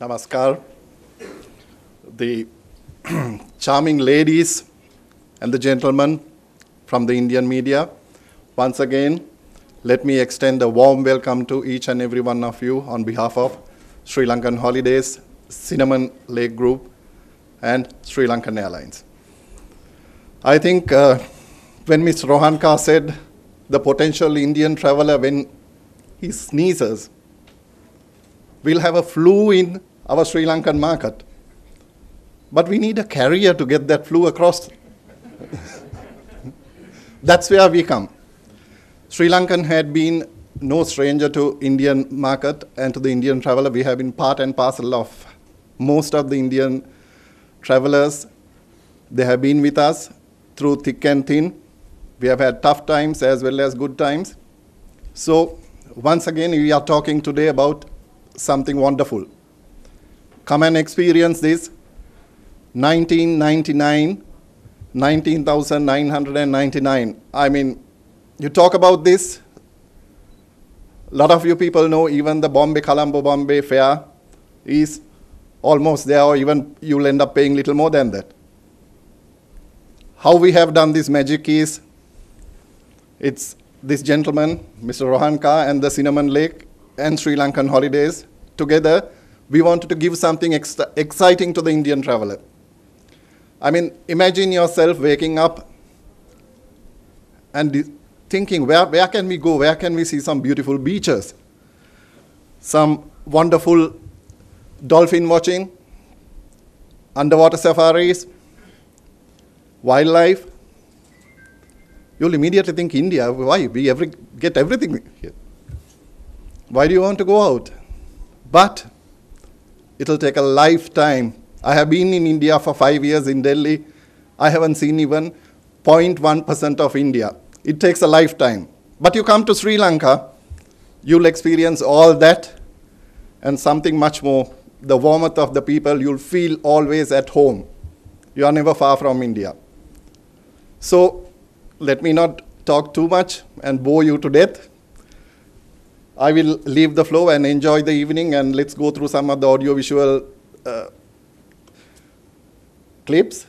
Namaskar. The charming ladies and the gentlemen from the Indian media, once again, let me extend a warm welcome to each and every one of you on behalf of Sri Lankan Holidays, Cinnamon Lake Group, and Sri Lankan Airlines. I think uh, when Ms. Rohanka said the potential Indian traveler, when he sneezes, will have a flu in our Sri Lankan market. But we need a carrier to get that flu across. That's where we come. Sri Lankan had been no stranger to Indian market and to the Indian traveler. We have been part and parcel of most of the Indian travelers. They have been with us through thick and thin. We have had tough times as well as good times. So once again, we are talking today about something wonderful. Come and experience this. 1999, 19,999. I mean, you talk about this. A lot of you people know even the Bombay Colombo Bombay fare is almost there, or even you'll end up paying little more than that. How we have done this magic is it's this gentleman, Mr. Rohan Ka, and the Cinnamon Lake and Sri Lankan Holidays together we wanted to give something ex exciting to the Indian traveler. I mean, imagine yourself waking up and thinking, where, where can we go? Where can we see some beautiful beaches? Some wonderful dolphin watching, underwater safaris, wildlife. You'll immediately think India, why? We every, get everything here. Why do you want to go out? But It'll take a lifetime. I have been in India for five years in Delhi. I haven't seen even 0.1% of India. It takes a lifetime. But you come to Sri Lanka, you'll experience all that and something much more. The warmth of the people, you'll feel always at home. You are never far from India. So let me not talk too much and bore you to death. I will leave the floor and enjoy the evening and let's go through some of the audiovisual uh, clips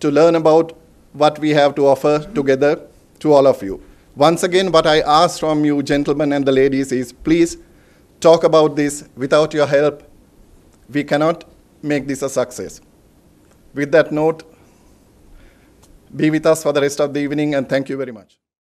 to learn about what we have to offer together to all of you. Once again, what I ask from you gentlemen and the ladies is please talk about this without your help. We cannot make this a success. With that note, be with us for the rest of the evening and thank you very much.